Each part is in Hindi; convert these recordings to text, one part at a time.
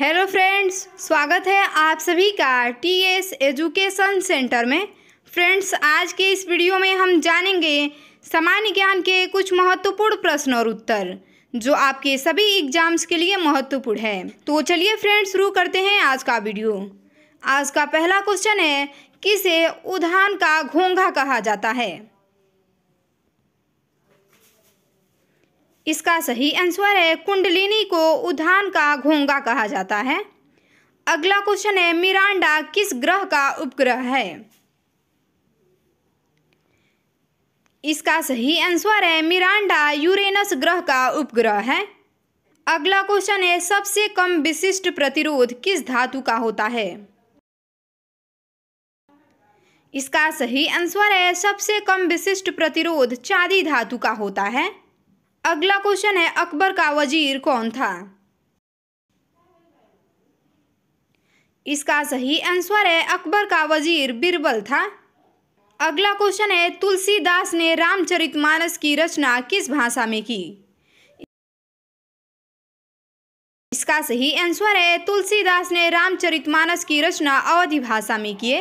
हेलो फ्रेंड्स स्वागत है आप सभी का टी एस एजुकेशन सेंटर में फ्रेंड्स आज के इस वीडियो में हम जानेंगे सामान्य ज्ञान के कुछ महत्वपूर्ण प्रश्न और उत्तर जो आपके सभी एग्जाम्स के लिए महत्वपूर्ण है तो चलिए फ्रेंड्स शुरू करते हैं आज का वीडियो आज का पहला क्वेश्चन है किसे उधान का घोंघा कहा जाता है इसका सही आंसर है कुंडलिनी को उधान का घोंगा कहा जाता है अगला क्वेश्चन है मिरांडा किस ग्रह का उपग्रह है इसका सही आंसर है मिरांडा यूरेनस ग्रह का उपग्रह है अगला क्वेश्चन है सबसे कम विशिष्ट प्रतिरोध किस धातु का होता है इसका सही आंसर है सबसे कम विशिष्ट प्रतिरोध चांदी धातु का होता है अगला क्वेश्चन है अकबर का वजीर कौन था इसका सही आंसर है अकबर का वजीर बिरबल था अगला क्वेश्चन है तुलसीदास ने रामचरितमानस की रचना किस भाषा में की इसका सही आंसर है तुलसीदास ने रामचरितमानस की रचना अवधि भाषा में किए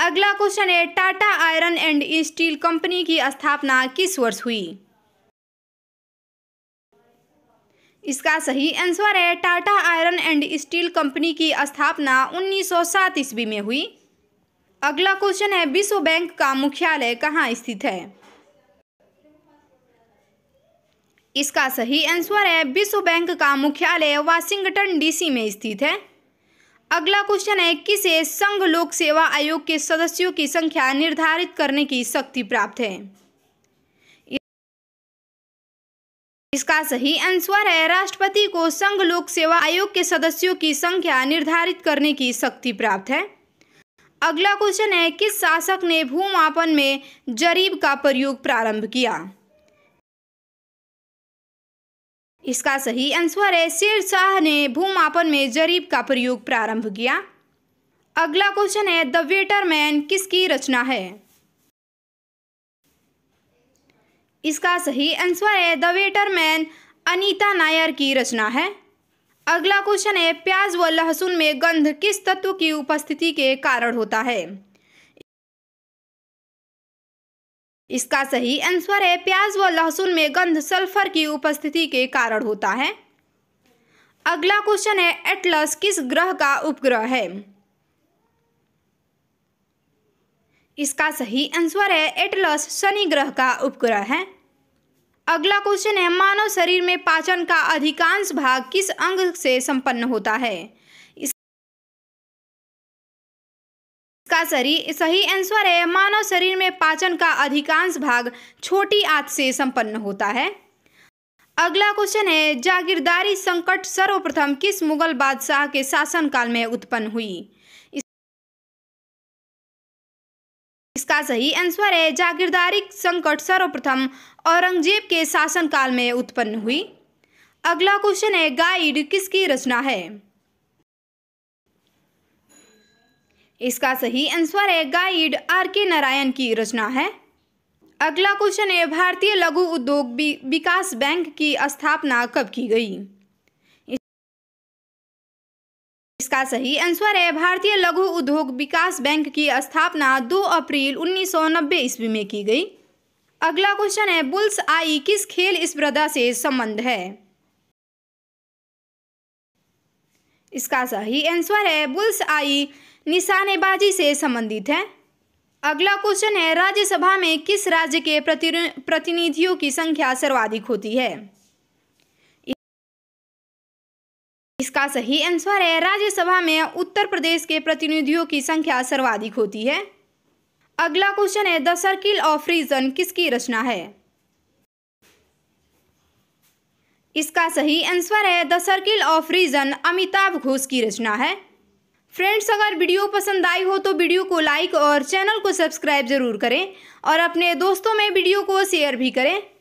अगला क्वेश्चन है Tata iron and steel company की स्थापना किस वर्ष हुई इसका सही आंसर है Tata iron and steel company की स्थापना 1907 ईस्वी में हुई अगला क्वेश्चन है विश्व बैंक का मुख्यालय कहाँ स्थित है इसका सही आंसर है विश्व बैंक का मुख्यालय वाशिंगटन डीसी में स्थित है अगला क्वेश्चन है किसे संघ लोक सेवा आयोग के सदस्यों की संख्या निर्धारित करने की शक्ति प्राप्त है इसका सही आंसर है राष्ट्रपति को संघ लोक सेवा आयोग के सदस्यों की संख्या निर्धारित करने की शक्ति प्राप्त है अगला क्वेश्चन है किस शासक ने भूमापन में जरीब का प्रयोग प्रारंभ किया इसका सही आंसर है शेर शाह ने भूमापन में जरीब का प्रयोग प्रारंभ किया अगला क्वेश्चन है द वेटर मैन किसकी रचना है इसका सही आंसर है the waiter man Anita Nair की रचना है अगला क्वेश्चन है प्याज व लहसुन में गंध किस तत्व की उपस्थिति के कारण होता है इसका सही आंसर है प्याज व लहसुन में गंध सल्फर की उपस्थिति के कारण होता है अगला क्वेश्चन है एटलस किस ग्रह का उपग्रह है इसका सही आंसर है एटलस शनि ग्रह का उपग्रह है अगला क्वेश्चन है मानव शरीर में पाचन का अधिकांश भाग किस अंग से संपन्न होता है इसका सही सही आंसर है मानव शरीर में पाचन का अधिकांश भाग छोटी आंत से संपन्न होता है अगला क्वेश्चन है जागीरदारी संकट सर्वप्रथम किस मुगल बादशाह के शासनकाल में उत्पन्न हुई इसका सही आंसर है जागीरदारी संकट सर्वप्रथम औरंगजेब के शासनकाल में उत्पन्न हुई अगला क्वेश्चन है गाइड किसकी रचना है इसका सही आंसर है गाइड आर के नारायण की रचना है अगला क्वेश्चन है भारतीय लघु उद्योग विकास बैंक की स्थापना कब की गई इसका सही आंसर है भारतीय लघु उद्योग विकास बैंक की स्थापना 2 अप्रैल 1990 ईस्वी में की गई अगला क्वेश्चन है बुल्स आई किस खेल स्पर्धा से संबंध है इसका सही आंसर है बुल्स आई निशानेबाजी से संबंधित है अगला क्वेश्चन है राज्यसभा में किस राज्य के प्रतिनिधियों की संख्या सर्वाधिक होती है इसका सही आंसर है राज्यसभा में उत्तर प्रदेश के प्रतिनिधियों की संख्या सर्वाधिक होती है अगला क्वेश्चन है द सर्किल ऑफ रीजन किसकी रचना है इसका सही आंसर है the circle of reason Amitav Ghosh की रचना है फ्रेंड्स अगर वीडियो पसंद आई हो तो वीडियो को लाइक और चैनल को सब्सक्राइब जरूर करें और अपने दोस्तों में वीडियो को शेयर भी करें